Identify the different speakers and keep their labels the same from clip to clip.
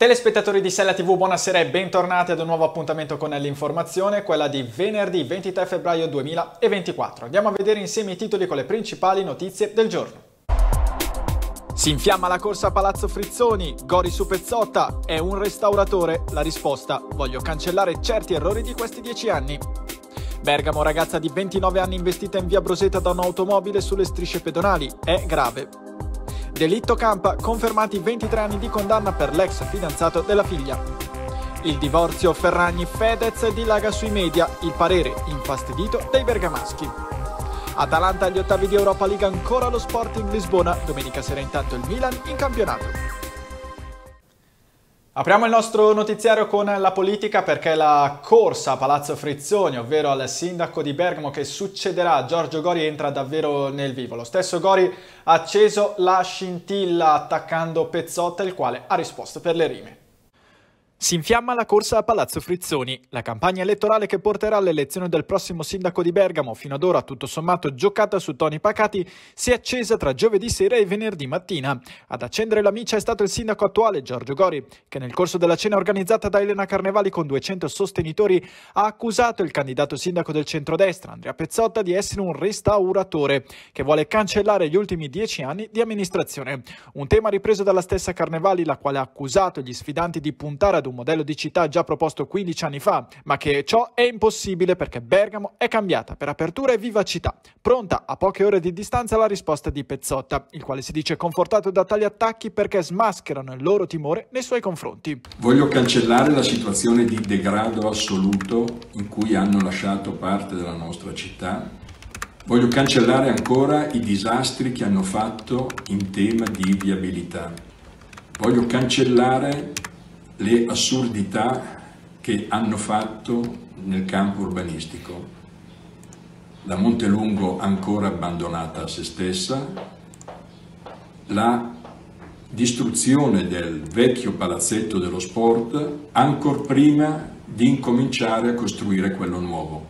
Speaker 1: Telespettatori di Sella TV, buonasera e bentornati ad un nuovo appuntamento con l'informazione, quella di venerdì 23 febbraio 2024. Andiamo a vedere insieme i titoli con le principali notizie del giorno. Si infiamma la corsa a Palazzo Frizzoni, Gori su Pezzotta, è un restauratore? La risposta, voglio cancellare certi errori di questi dieci anni. Bergamo, ragazza di 29 anni investita in via Broseta da un'automobile sulle strisce pedonali, è grave. Delitto Campa, confermati 23 anni di condanna per l'ex fidanzato della figlia. Il divorzio Ferragni-Fedez dilaga sui media, il parere infastidito dei bergamaschi. Atalanta agli ottavi di Europa League ancora lo Sporting Lisbona, domenica sera intanto il Milan in campionato. Apriamo il nostro notiziario con la politica perché la corsa a Palazzo Frizzoni, ovvero al sindaco di Bergamo che succederà a Giorgio Gori, entra davvero nel vivo. Lo stesso Gori ha acceso la scintilla attaccando Pezzotta, il quale ha risposto per le rime. Si infiamma la corsa a Palazzo Frizzoni. La campagna elettorale che porterà all'elezione del prossimo sindaco di Bergamo, fino ad ora tutto sommato giocata su toni pacati, si è accesa tra giovedì sera e venerdì mattina. Ad accendere la miccia è stato il sindaco attuale Giorgio Gori, che nel corso della cena organizzata da Elena Carnevali con 200 sostenitori ha accusato il candidato sindaco del centrodestra Andrea Pezzotta di essere un restauratore che vuole cancellare gli ultimi dieci anni di amministrazione. Un tema ripreso dalla stessa Carnevali, la quale ha accusato gli sfidanti di puntare ad un modello di città già proposto 15 anni fa, ma che ciò è impossibile perché Bergamo è cambiata per apertura e vivacità. Pronta a poche ore di distanza la risposta di Pezzotta, il quale si dice confortato da tali attacchi perché smascherano il loro timore nei suoi confronti. Voglio cancellare la situazione di degrado assoluto in cui hanno lasciato parte della nostra città Voglio cancellare ancora i disastri che hanno fatto in tema di viabilità. Voglio cancellare le assurdità che hanno fatto nel campo urbanistico. La Montelungo ancora abbandonata a se stessa, la distruzione del vecchio palazzetto dello sport ancora prima di incominciare a costruire quello nuovo.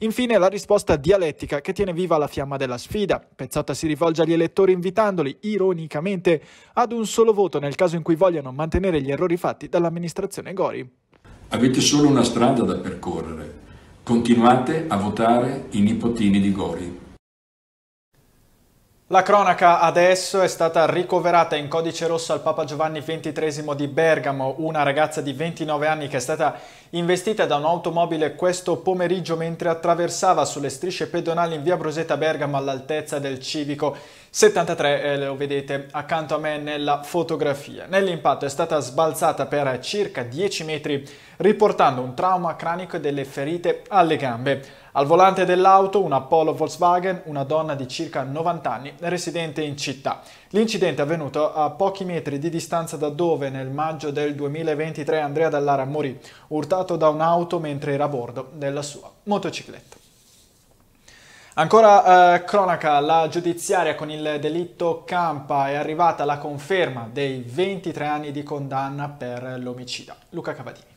Speaker 1: Infine la risposta dialettica che tiene viva la fiamma della sfida. Pezzotta si rivolge agli elettori invitandoli, ironicamente, ad un solo voto nel caso in cui vogliano mantenere gli errori fatti dall'amministrazione Gori. Avete solo una strada da percorrere. Continuate a votare i nipotini di Gori. La cronaca adesso è stata ricoverata in codice rosso al Papa Giovanni XXIII di Bergamo, una ragazza di 29 anni che è stata investita da un'automobile questo pomeriggio mentre attraversava sulle strisce pedonali in via Broseta Bergamo all'altezza del civico 73, eh, lo vedete accanto a me nella fotografia. Nell'impatto è stata sbalzata per circa 10 metri riportando un trauma cranico e delle ferite alle gambe. Al volante dell'auto, un Apollo Volkswagen, una donna di circa 90 anni residente in città. L'incidente è avvenuto a pochi metri di distanza da dove nel maggio del 2023 Andrea Dallara morì, urtato da un'auto mentre era a bordo della sua motocicletta. Ancora eh, cronaca, la giudiziaria con il delitto Campa è arrivata la conferma dei 23 anni di condanna per l'omicida. Luca Cavadini.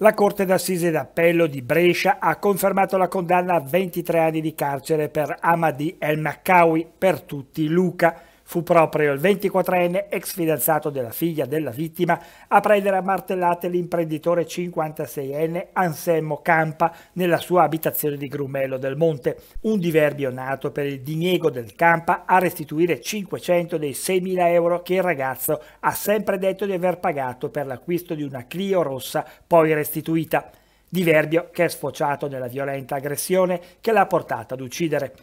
Speaker 2: La Corte d'Assise d'Appello di Brescia ha confermato la condanna a 23 anni di carcere per Amadi El Makkawi, per tutti Luca, Fu proprio il 24enne ex fidanzato della figlia della vittima a prendere a martellate l'imprenditore 56enne Anselmo Campa nella sua abitazione di Grumello del Monte, un diverbio nato per il diniego del Campa a restituire 500 dei 6.000 euro che il ragazzo ha sempre detto di aver pagato per l'acquisto di una Clio rossa poi restituita diverbio che è sfociato nella violenta aggressione che l'ha portata ad uccidere.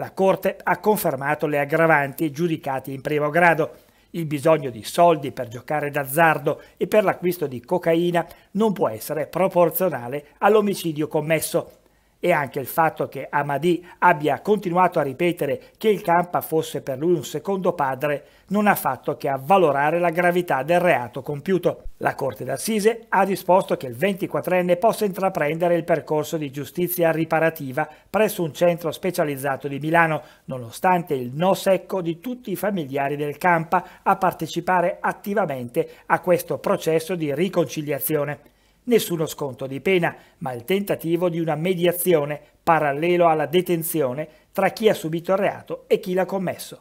Speaker 2: La Corte ha confermato le aggravanti giudicate in primo grado. Il bisogno di soldi per giocare d'azzardo e per l'acquisto di cocaina non può essere proporzionale all'omicidio commesso e anche il fatto che Amadi abbia continuato a ripetere che il Campa fosse per lui un secondo padre non ha fatto che avvalorare la gravità del reato compiuto. La Corte d'Assise ha disposto che il 24enne possa intraprendere il percorso di giustizia riparativa presso un centro specializzato di Milano, nonostante il no secco di tutti i familiari del Campa a partecipare attivamente a questo processo di riconciliazione. Nessuno sconto di pena, ma il tentativo di una mediazione parallelo alla detenzione tra chi ha subito il reato e chi l'ha commesso.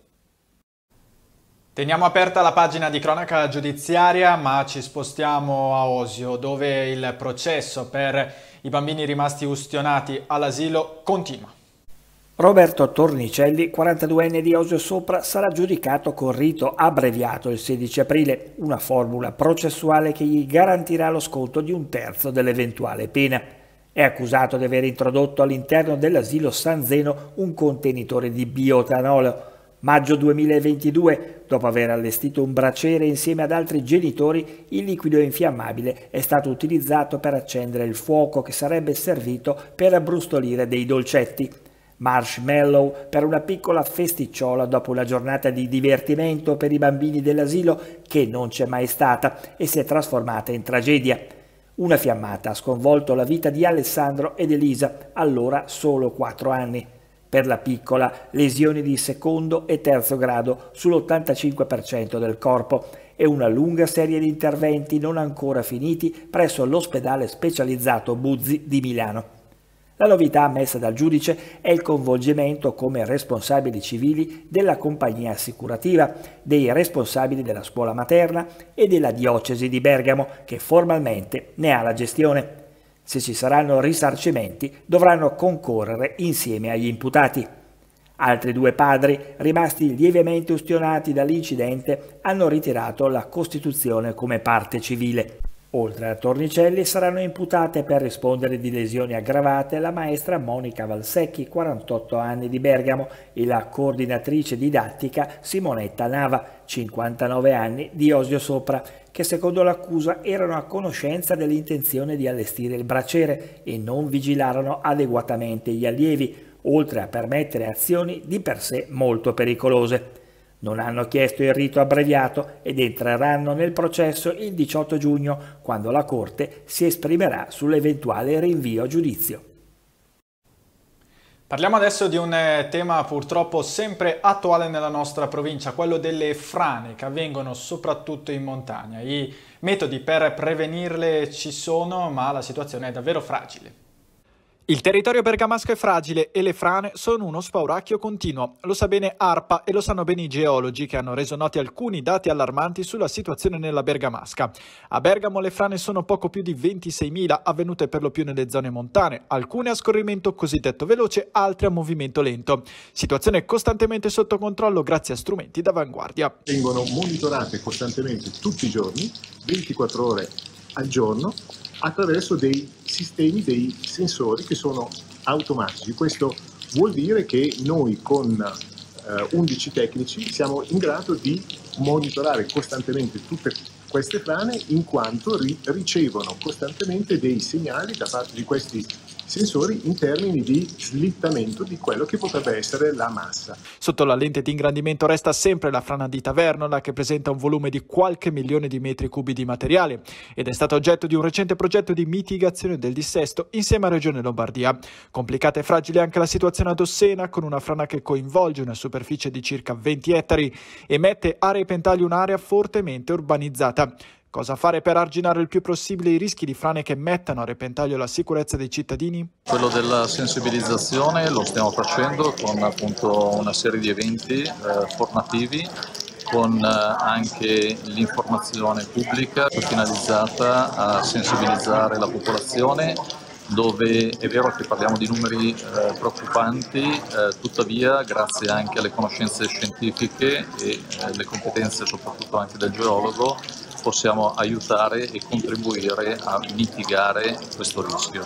Speaker 1: Teniamo aperta la pagina di cronaca giudiziaria ma ci spostiamo a Osio dove il processo per i bambini rimasti ustionati all'asilo continua.
Speaker 2: Roberto Tornicelli, 42enne di Osio Sopra, sarà giudicato con rito abbreviato il 16 aprile, una formula processuale che gli garantirà lo sconto di un terzo dell'eventuale pena. È accusato di aver introdotto all'interno dell'asilo San Zeno un contenitore di biotanolo. Maggio 2022, dopo aver allestito un braciere insieme ad altri genitori, il liquido infiammabile è stato utilizzato per accendere il fuoco che sarebbe servito per abbrustolire dei dolcetti marshmallow per una piccola festicciola dopo una giornata di divertimento per i bambini dell'asilo che non c'è mai stata e si è trasformata in tragedia. Una fiammata ha sconvolto la vita di Alessandro ed Elisa, allora solo 4 anni. Per la piccola, lesioni di secondo e terzo grado sull'85% del corpo e una lunga serie di interventi non ancora finiti presso l'ospedale specializzato Buzzi di Milano. La novità ammessa dal giudice è il coinvolgimento come responsabili civili della compagnia assicurativa, dei responsabili della scuola materna e della diocesi di Bergamo, che formalmente ne ha la gestione. Se ci saranno risarcimenti dovranno concorrere insieme agli imputati. Altri due padri, rimasti lievemente ustionati dall'incidente, hanno ritirato la Costituzione come parte civile. Oltre a Tornicelli saranno imputate per rispondere di lesioni aggravate la maestra Monica Valsecchi, 48 anni di Bergamo, e la coordinatrice didattica Simonetta Nava, 59 anni di Osio Sopra, che secondo l'accusa erano a conoscenza dell'intenzione di allestire il braciere e non vigilarono adeguatamente gli allievi, oltre a permettere azioni di per sé molto pericolose. Non hanno chiesto il rito abbreviato ed entreranno nel processo il 18 giugno, quando la Corte si esprimerà sull'eventuale rinvio a giudizio.
Speaker 1: Parliamo adesso di un eh, tema purtroppo sempre attuale nella nostra provincia, quello delle frane che avvengono soprattutto in montagna. I metodi per prevenirle ci sono, ma la situazione è davvero fragile. Il territorio bergamasco è fragile e le frane sono uno spauracchio continuo. Lo sa bene ARPA e lo sanno bene i geologi che hanno reso noti alcuni dati allarmanti sulla situazione nella bergamasca. A Bergamo le frane sono poco più di 26.000, avvenute per lo più nelle zone montane, alcune a scorrimento cosiddetto veloce, altre a movimento lento. Situazione costantemente sotto controllo grazie a strumenti d'avanguardia. Vengono monitorate costantemente tutti i giorni, 24 ore al giorno, attraverso dei sistemi dei sensori che sono automatici. Questo vuol dire che noi con eh, 11 tecnici siamo in grado di monitorare costantemente tutte queste frane in quanto ri ricevono costantemente dei segnali da parte di questi sensori in termini di slittamento di quello che potrebbe essere la massa. Sotto la lente di ingrandimento resta sempre la frana di Tavernola che presenta un volume di qualche milione di metri cubi di materiale ed è stata oggetto di un recente progetto di mitigazione del dissesto insieme a Regione Lombardia. Complicata e fragile anche la situazione ad Ossena con una frana che coinvolge una superficie di circa 20 ettari e mette a repentaglio un'area fortemente urbanizzata. Cosa fare per arginare il più possibile i rischi di frane che mettano a repentaglio la sicurezza dei cittadini?
Speaker 3: Quello della sensibilizzazione lo stiamo facendo con appunto una serie di eventi eh, formativi con eh, anche l'informazione pubblica finalizzata a sensibilizzare la popolazione dove è vero che parliamo di numeri eh, preoccupanti, eh, tuttavia grazie anche alle conoscenze scientifiche e eh, le competenze soprattutto anche del geologo possiamo aiutare e contribuire a mitigare questo rischio.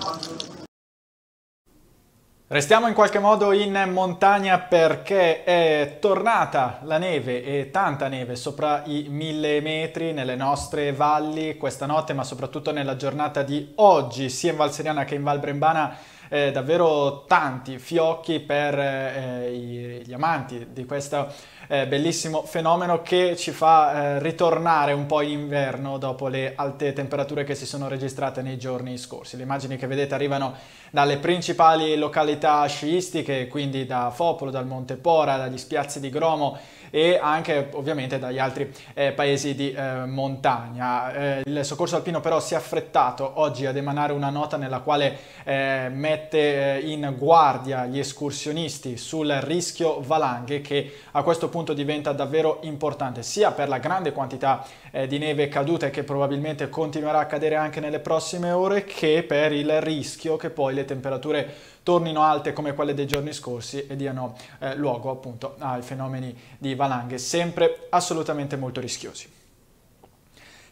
Speaker 1: Restiamo in qualche modo in montagna perché è tornata la neve e tanta neve sopra i mille metri nelle nostre valli questa notte ma soprattutto nella giornata di oggi sia in Val Seriana che in Val Brembana eh, davvero tanti fiocchi per eh, i, gli amanti di questo eh, bellissimo fenomeno che ci fa eh, ritornare un po' in inverno dopo le alte temperature che si sono registrate nei giorni scorsi. Le immagini che vedete arrivano dalle principali località sciistiche, quindi da Fopolo, dal Monte Pora, dagli spiazzi di Gromo, e anche ovviamente dagli altri eh, paesi di eh, montagna. Eh, il soccorso alpino però si è affrettato oggi ad emanare una nota nella quale eh, mette eh, in guardia gli escursionisti sul rischio valanghe che a questo punto diventa davvero importante sia per la grande quantità di neve caduta e che probabilmente continuerà a cadere anche nelle prossime ore che per il rischio che poi le temperature tornino alte come quelle dei giorni scorsi e diano eh, luogo appunto ai fenomeni di valanghe sempre assolutamente molto rischiosi.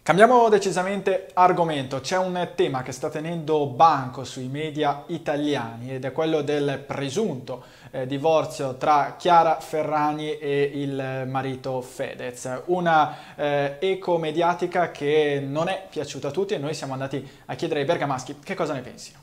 Speaker 1: Cambiamo decisamente argomento, c'è un tema che sta tenendo banco sui media italiani ed è quello del presunto eh, divorzio tra Chiara Ferrani e il marito Fedez, una eh, eco mediatica che non è piaciuta a tutti e noi siamo andati a chiedere ai bergamaschi che cosa ne pensino.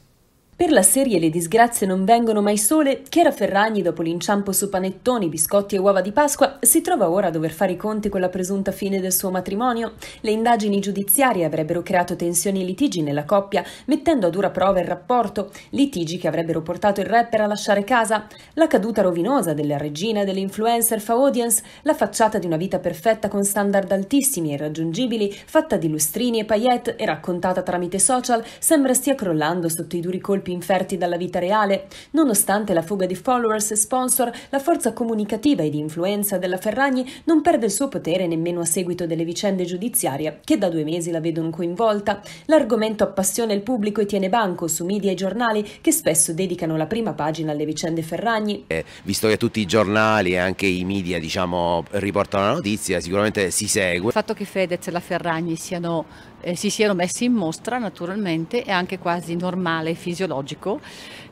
Speaker 4: Per la serie Le disgrazie non vengono mai sole, Chiara Ferragni, dopo l'inciampo su panettoni, biscotti e uova di Pasqua, si trova ora a dover fare i conti con la presunta fine del suo matrimonio. Le indagini giudiziarie avrebbero creato tensioni e litigi nella coppia, mettendo a dura prova il rapporto, litigi che avrebbero portato il rapper a lasciare casa, la caduta rovinosa della regina dell'influencer fa audience, la facciata di una vita perfetta con standard altissimi e irraggiungibili, fatta di lustrini e paillette e raccontata tramite social, sembra stia crollando sotto i duri colpi esempi inferti dalla vita reale, nonostante la fuga di followers e sponsor, la forza comunicativa e di influenza della Ferragni non perde il suo potere nemmeno a seguito delle vicende giudiziarie che da due mesi la vedono coinvolta. L'argomento appassiona il pubblico e tiene banco su media e giornali che spesso dedicano la prima pagina alle vicende Ferragni.
Speaker 3: Eh, visto che tutti i giornali e anche i media diciamo, riportano la notizia, sicuramente si segue. Il
Speaker 4: fatto che Fedez e la Ferragni siano eh, si siano messi in mostra naturalmente è anche quasi normale e fisiologico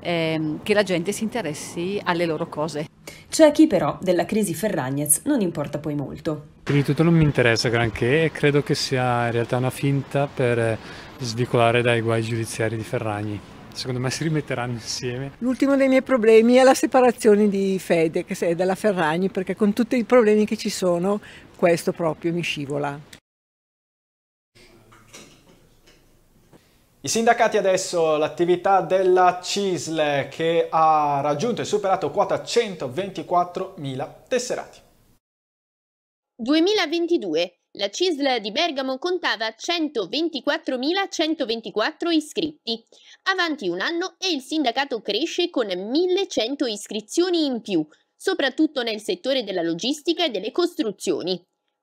Speaker 4: ehm, che la gente si interessi alle loro cose. C'è chi però della crisi Ferragnez non importa poi molto.
Speaker 3: Prima di tutto non mi interessa granché e credo che sia in realtà una finta per eh, svicolare dai guai giudiziari di Ferragni secondo me si rimetteranno insieme.
Speaker 2: L'ultimo dei miei problemi è la separazione di Fede, che è dalla Ferragni, perché con tutti i problemi che ci sono, questo proprio mi scivola.
Speaker 1: I sindacati adesso, l'attività della CISL che ha raggiunto e superato quota 124.000 tesserati.
Speaker 5: 2022. La CISL di Bergamo contava 124.124 iscritti. Avanti un anno e il sindacato cresce con 1.100 iscrizioni in più, soprattutto nel settore della logistica e delle costruzioni.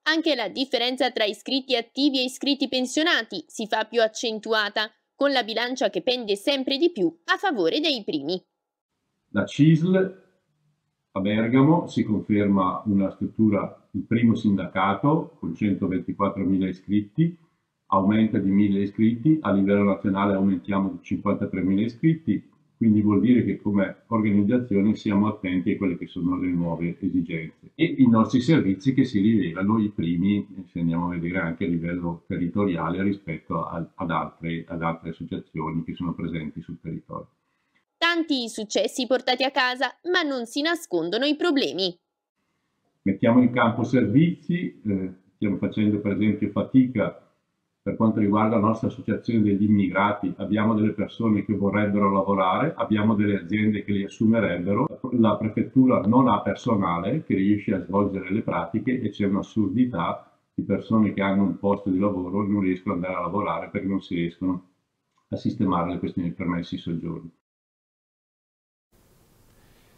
Speaker 5: Anche la differenza tra iscritti attivi e iscritti pensionati si fa più accentuata, con la bilancia che pende sempre di più a favore dei primi.
Speaker 1: La CISL a Bergamo si conferma una struttura, il primo sindacato con 124.000 iscritti, aumenta di 1.000 iscritti, a livello nazionale aumentiamo di 53.000 iscritti, quindi vuol dire che come organizzazione siamo attenti a quelle che sono le nuove esigenze e i nostri servizi che si rivelano i primi, se andiamo a vedere anche a livello
Speaker 3: territoriale rispetto ad, altre, ad altre associazioni che sono presenti sul territorio.
Speaker 5: Tanti i successi portati a casa, ma non si nascondono i problemi.
Speaker 1: Mettiamo in campo servizi, eh, stiamo facendo per esempio fatica per quanto riguarda la nostra associazione degli immigrati, abbiamo delle persone che vorrebbero lavorare, abbiamo delle aziende che li assumerebbero, la prefettura non ha personale che riesce a svolgere le pratiche e c'è un'assurdità di persone che hanno un posto di lavoro e non riescono ad andare a lavorare perché non si riescono a sistemare le questioni di permessi di soggiorno.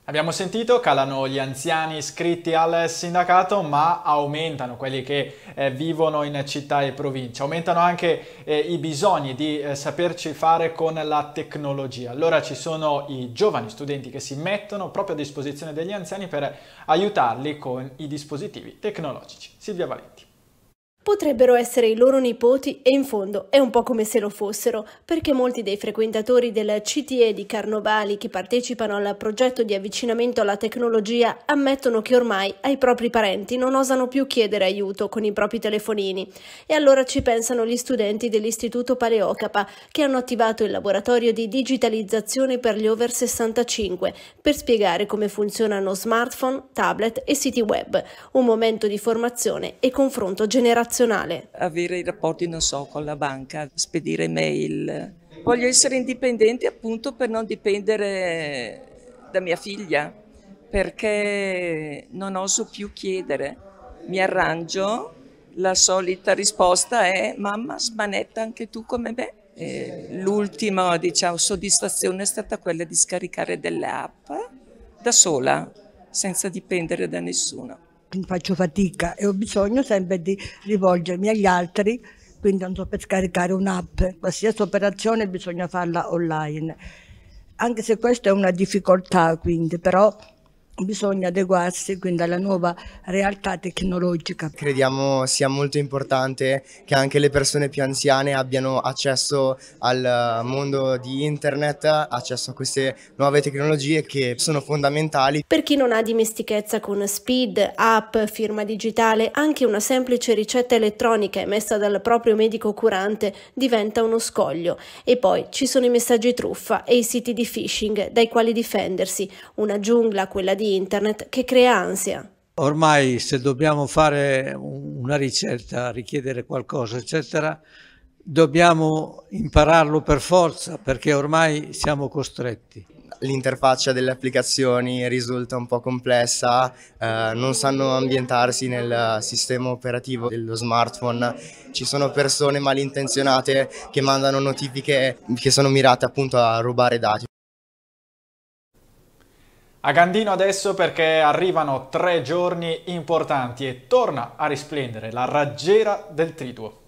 Speaker 1: Abbiamo sentito, calano gli anziani iscritti al sindacato, ma aumentano quelli che eh, vivono in città e provincia. Aumentano anche eh, i bisogni di eh, saperci fare con la tecnologia. Allora ci sono i giovani studenti che si mettono proprio a disposizione degli anziani per aiutarli con i dispositivi tecnologici. Silvia Valenti.
Speaker 6: Potrebbero essere i loro nipoti e in fondo è un po' come se lo fossero, perché molti dei frequentatori del CTE di Carnovali che partecipano al progetto di avvicinamento alla tecnologia ammettono che ormai ai propri parenti non osano più chiedere aiuto con i propri telefonini. E allora ci pensano gli studenti dell'Istituto Paleocapa che hanno attivato il laboratorio di digitalizzazione per gli over 65 per spiegare come funzionano smartphone, tablet e siti web, un momento di formazione e confronto generazionale internazionale.
Speaker 4: Avere i rapporti, non so, con la banca, spedire mail.
Speaker 6: Voglio essere indipendente appunto
Speaker 4: per non dipendere da mia figlia, perché non oso più chiedere. Mi arrangio, la solita risposta è mamma smanetta anche tu come me. L'ultima diciamo, soddisfazione è stata quella di scaricare delle app da sola, senza dipendere da nessuno
Speaker 2: faccio fatica e ho bisogno sempre di rivolgermi agli altri,
Speaker 6: quindi non so per scaricare un'app, qualsiasi operazione bisogna farla online. Anche se questa è una difficoltà, quindi, però bisogna adeguarsi
Speaker 4: quindi alla nuova realtà tecnologica. Crediamo sia molto importante che anche
Speaker 1: le persone più anziane abbiano accesso al eh, mondo di internet, accesso a queste nuove tecnologie che sono fondamentali.
Speaker 6: Per chi non ha dimestichezza con speed, app, firma digitale, anche una semplice ricetta elettronica emessa dal proprio medico curante diventa uno scoglio. E poi ci sono i messaggi truffa e i siti di phishing dai quali difendersi, una giungla quella di di internet che crea ansia.
Speaker 5: Ormai se dobbiamo fare una ricerca, richiedere qualcosa, eccetera, dobbiamo impararlo per forza perché ormai siamo
Speaker 1: costretti. L'interfaccia delle applicazioni risulta un po' complessa, eh, non sanno ambientarsi nel sistema operativo dello smartphone, ci sono persone malintenzionate che mandano notifiche che sono mirate appunto a rubare dati. A Gandino adesso perché arrivano tre giorni importanti e torna a risplendere la raggiera del Triduo.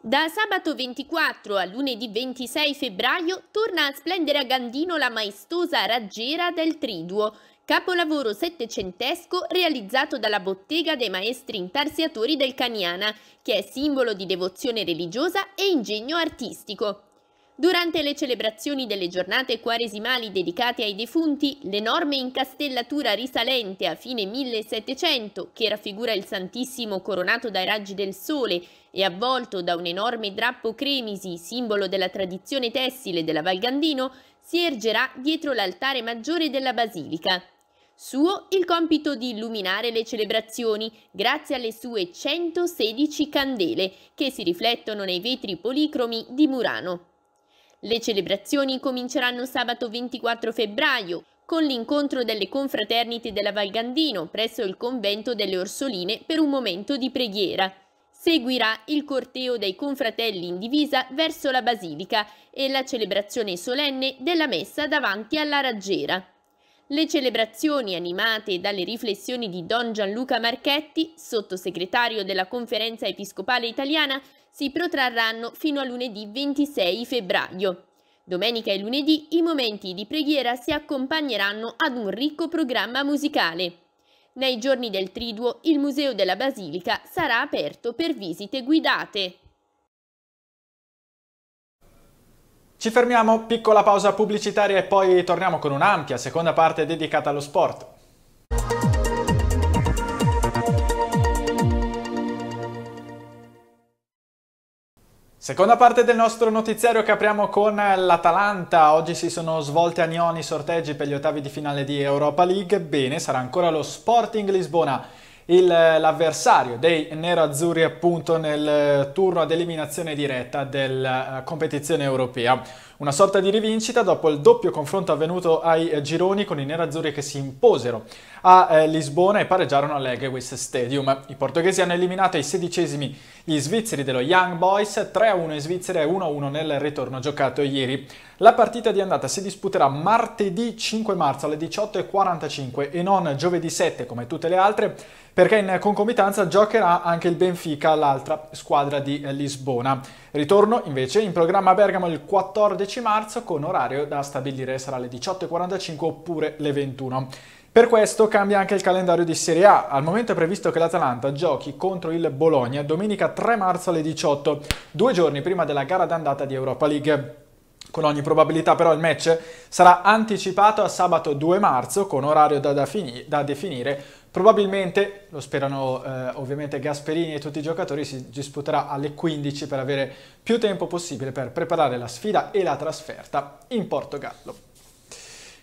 Speaker 5: Da sabato 24 a lunedì 26 febbraio torna a splendere a Gandino la maestosa raggiera del Triduo, capolavoro settecentesco realizzato dalla bottega dei maestri intarsiatori del Caniana, che è simbolo di devozione religiosa e ingegno artistico. Durante le celebrazioni delle giornate quaresimali dedicate ai defunti, l'enorme incastellatura risalente a fine 1700, che raffigura il Santissimo coronato dai raggi del sole e avvolto da un enorme drappo cremisi, simbolo della tradizione tessile della Val Gandino, si ergerà dietro l'altare maggiore della basilica. Suo il compito di illuminare le celebrazioni grazie alle sue 116 candele che si riflettono nei vetri policromi di Murano. Le celebrazioni cominceranno sabato 24 febbraio con l'incontro delle confraternite della Valgandino presso il convento delle Orsoline per un momento di preghiera. Seguirà il corteo dei confratelli in divisa verso la basilica e la celebrazione solenne della messa davanti alla raggiera. Le celebrazioni, animate dalle riflessioni di Don Gianluca Marchetti, sottosegretario della Conferenza Episcopale Italiana, si protrarranno fino a lunedì 26 febbraio. Domenica e lunedì i momenti di preghiera si accompagneranno ad un ricco programma musicale. Nei giorni del Triduo il Museo della Basilica sarà aperto per visite guidate.
Speaker 1: Ci fermiamo, piccola pausa pubblicitaria e poi torniamo con un'ampia seconda parte dedicata allo sport. Seconda parte del nostro notiziario che apriamo con l'Atalanta. Oggi si sono svolti a Nioni i sorteggi per gli ottavi di finale di Europa League. Bene, sarà ancora lo Sporting Lisbona l'avversario dei nerazzurri appunto nel eh, turno ad eliminazione diretta della eh, competizione europea. Una sorta di rivincita dopo il doppio confronto avvenuto ai eh, gironi con i nerazzurri che si imposero a Lisbona e pareggiarono all'Egewis Stadium. I portoghesi hanno eliminato i sedicesimi gli svizzeri dello Young Boys 3-1 in Svizzera e 1-1 nel ritorno giocato ieri. La partita di andata si disputerà martedì 5 marzo alle 18.45 e non giovedì 7 come tutte le altre perché in concomitanza giocherà anche il Benfica, l'altra squadra di Lisbona. Ritorno invece in programma a Bergamo il 14 marzo con orario da stabilire sarà alle 18.45 oppure le 21. Per questo cambia anche il calendario di Serie A. Al momento è previsto che l'Atalanta giochi contro il Bologna domenica 3 marzo alle 18, due giorni prima della gara d'andata di Europa League. Con ogni probabilità però il match sarà anticipato a sabato 2 marzo con orario da, da, fini, da definire. Probabilmente, lo sperano eh, ovviamente Gasperini e tutti i giocatori, si disputerà alle 15 per avere più tempo possibile per preparare la sfida e la trasferta in Portogallo.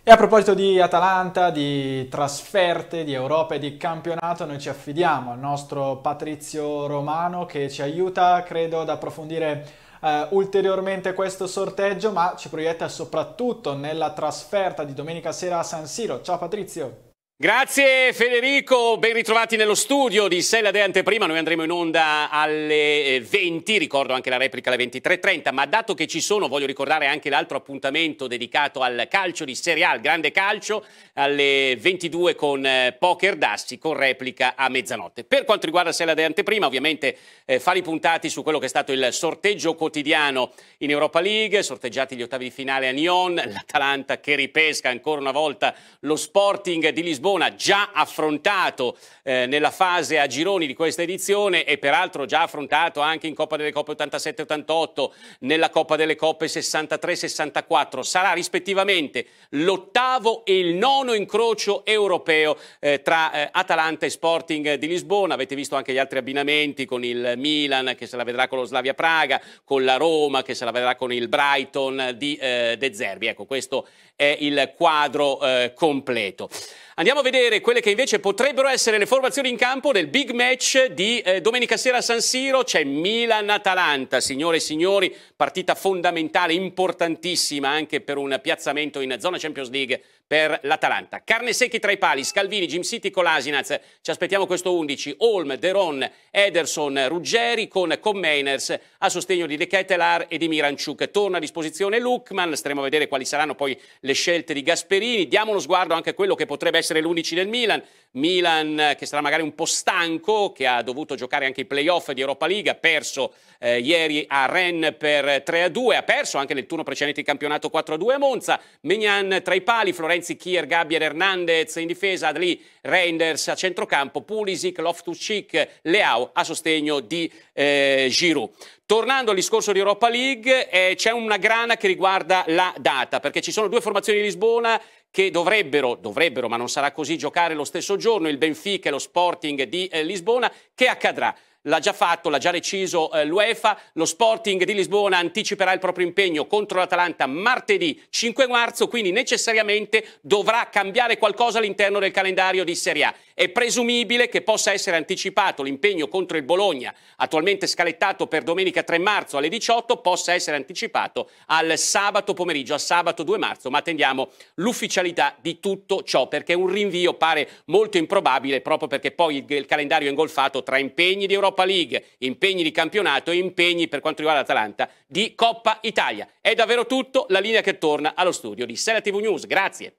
Speaker 1: E a proposito di Atalanta, di trasferte, di Europa e di campionato, noi ci affidiamo al nostro Patrizio Romano che ci aiuta, credo, ad approfondire eh, ulteriormente questo sorteggio, ma ci proietta soprattutto nella trasferta di domenica sera a San Siro. Ciao Patrizio! Grazie
Speaker 3: Federico, ben ritrovati nello studio di Sella De Anteprima, noi andremo in onda alle 20, eh, ricordo anche la replica alle 23.30, ma dato che ci sono voglio ricordare anche l'altro appuntamento dedicato al calcio di Serie A, al grande calcio, alle 22 con eh, Poker Dassi, con replica a mezzanotte. Per quanto riguarda Sella De Anteprima, ovviamente eh, fari puntati su quello che è stato il sorteggio quotidiano in Europa League, sorteggiati gli ottavi di finale a Nyon, l'Atalanta che ripesca ancora una volta lo Sporting di Lisbona, Savona, già affrontato eh, nella fase a gironi di questa edizione e peraltro già affrontato anche in Coppa delle Coppe 87-88, nella Coppa delle Coppe 63-64. Sarà rispettivamente l'ottavo e il nono incrocio europeo eh, tra eh, Atalanta e Sporting di Lisbona. Avete visto anche gli altri abbinamenti con il Milan che se la vedrà con lo Slavia Praga, con la Roma che se la vedrà con il Brighton di eh, De Zerbi. Ecco, questo è il quadro eh, completo. Andiamo a vedere quelle che invece potrebbero essere le formazioni in campo del big match di eh, domenica sera a San Siro. C'è Milan-Atalanta, signore e signori, partita fondamentale, importantissima anche per un piazzamento in zona Champions League per l'Atalanta. Carne secchi tra i pali, Scalvini, Jim City, con l'Asinaz, ci aspettiamo questo 11, Holm, Deron, Ederson, Ruggeri con Commainers a sostegno di De Ketelar e di Miranciuk. Torna a disposizione Lukman, staremo a vedere quali saranno poi le scelte di Gasperini. Diamo uno sguardo anche a quello che potrebbe essere l'11 del Milan. Milan eh, che sarà magari un po' stanco, che ha dovuto giocare anche i playoff di Europa League, ha perso eh, ieri a Rennes per 3-2, ha perso anche nel turno precedente di campionato 4-2 a Monza. Mignan tra i pali, Florenzi Renzi, Kier, Gabriel Hernandez in difesa, Adli, Reinders a centrocampo, Pulisic, Loftus-Cheek, Leao a sostegno di eh, Giroud. Tornando al discorso di Europa League, eh, c'è una grana che riguarda la data, perché ci sono due formazioni di Lisbona che dovrebbero, dovrebbero, ma non sarà così, giocare lo stesso giorno, il Benfica e lo Sporting di eh, Lisbona. Che accadrà? l'ha già fatto, l'ha già deciso eh, l'UEFA, lo Sporting di Lisbona anticiperà il proprio impegno contro l'Atalanta martedì 5 marzo, quindi necessariamente dovrà cambiare qualcosa all'interno del calendario di Serie A. È presumibile che possa essere anticipato l'impegno contro il Bologna, attualmente scalettato per domenica 3 marzo alle 18, possa essere anticipato al sabato pomeriggio, a sabato 2 marzo, ma attendiamo l'ufficialità di tutto ciò perché un rinvio pare molto improbabile proprio perché poi il calendario è ingolfato tra impegni di Europa Europa League, impegni di campionato e impegni per quanto riguarda l'Atalanta di Coppa Italia. È davvero tutto, la linea che torna allo studio di Sera TV News. Grazie.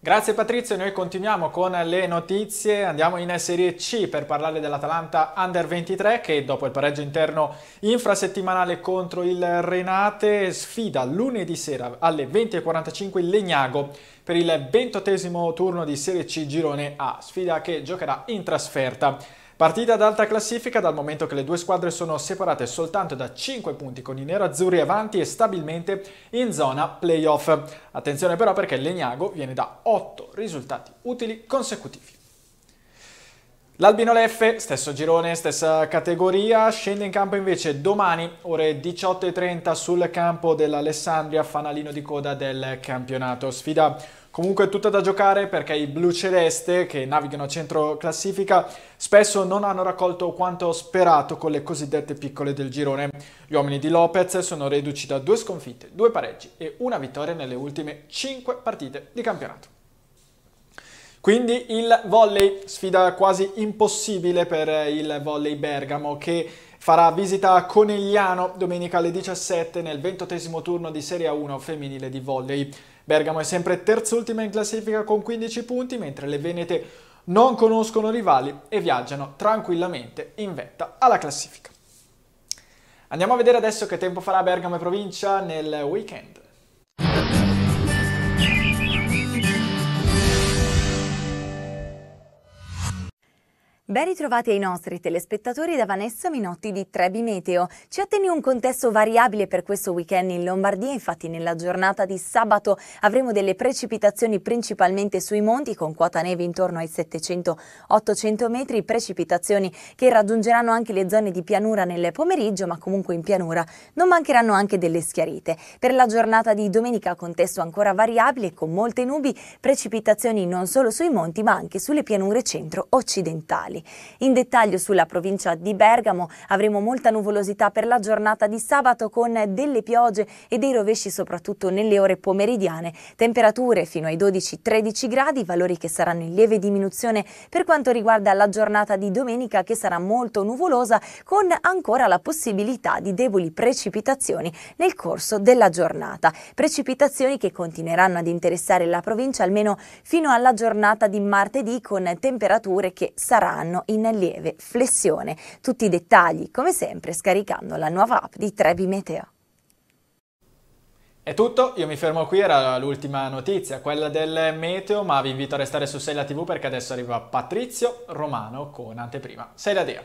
Speaker 1: Grazie Patrizio, noi continuiamo con le notizie, andiamo in Serie C per parlare dell'Atalanta Under 23 che dopo il pareggio interno infrasettimanale contro il Renate sfida lunedì sera alle 20.45 il Legnago per il ventottesimo turno di Serie C Girone A, sfida che giocherà in trasferta. Partita ad alta classifica dal momento che le due squadre sono separate soltanto da 5 punti con i nerazzurri avanti e stabilmente in zona playoff. Attenzione però perché Legnago viene da 8 risultati utili consecutivi. L'Albino Leffe, stesso girone, stessa categoria, scende in campo invece domani, ore 18.30 sul campo dell'Alessandria, fanalino di coda del campionato. Sfida Comunque è tutta da giocare perché i blu celeste che navigano a centro classifica spesso non hanno raccolto quanto sperato con le cosiddette piccole del girone. Gli uomini di Lopez sono reduci da due sconfitte, due pareggi e una vittoria nelle ultime 5 partite di campionato. Quindi il volley, sfida quasi impossibile per il volley Bergamo che farà visita a Conegliano domenica alle 17 nel ventottesimo turno di Serie A1 femminile di volley. Bergamo è sempre terzultima in classifica con 15 punti, mentre le Venete non conoscono rivali e viaggiano tranquillamente in vetta alla classifica. Andiamo a vedere adesso che tempo farà Bergamo e provincia nel weekend.
Speaker 7: Ben ritrovati ai nostri telespettatori da Vanessa Minotti di Trebi Meteo. Ci attende un contesto variabile per questo weekend in Lombardia, infatti nella giornata di sabato avremo delle precipitazioni principalmente sui monti con quota neve intorno ai 700-800 metri, precipitazioni che raggiungeranno anche le zone di pianura nel pomeriggio, ma comunque in pianura non mancheranno anche delle schiarite. Per la giornata di domenica contesto ancora variabile con molte nubi, precipitazioni non solo sui monti ma anche sulle pianure centro-occidentali variabili. In dettaglio sulla provincia di Bergamo avremo molta nuvolosità per la giornata di sabato con delle piogge e dei rovesci soprattutto nelle ore pomeridiane, temperature fino ai 12-13 gradi, valori che saranno in lieve diminuzione per quanto riguarda la giornata di domenica che sarà molto nuvolosa con ancora la possibilità di deboli precipitazioni nel corso della giornata. Precipitazioni che continueranno ad interessare la provincia almeno fino alla giornata di martedì con temperature che saranno saranno in lieve flessione. Tutti i dettagli, come sempre, scaricando la nuova app di Trebi Meteo.
Speaker 1: È tutto, io mi fermo qui, era l'ultima notizia, quella del meteo, ma vi invito a restare su Sei TV perché adesso arriva Patrizio Romano con anteprima. Sei la Dea!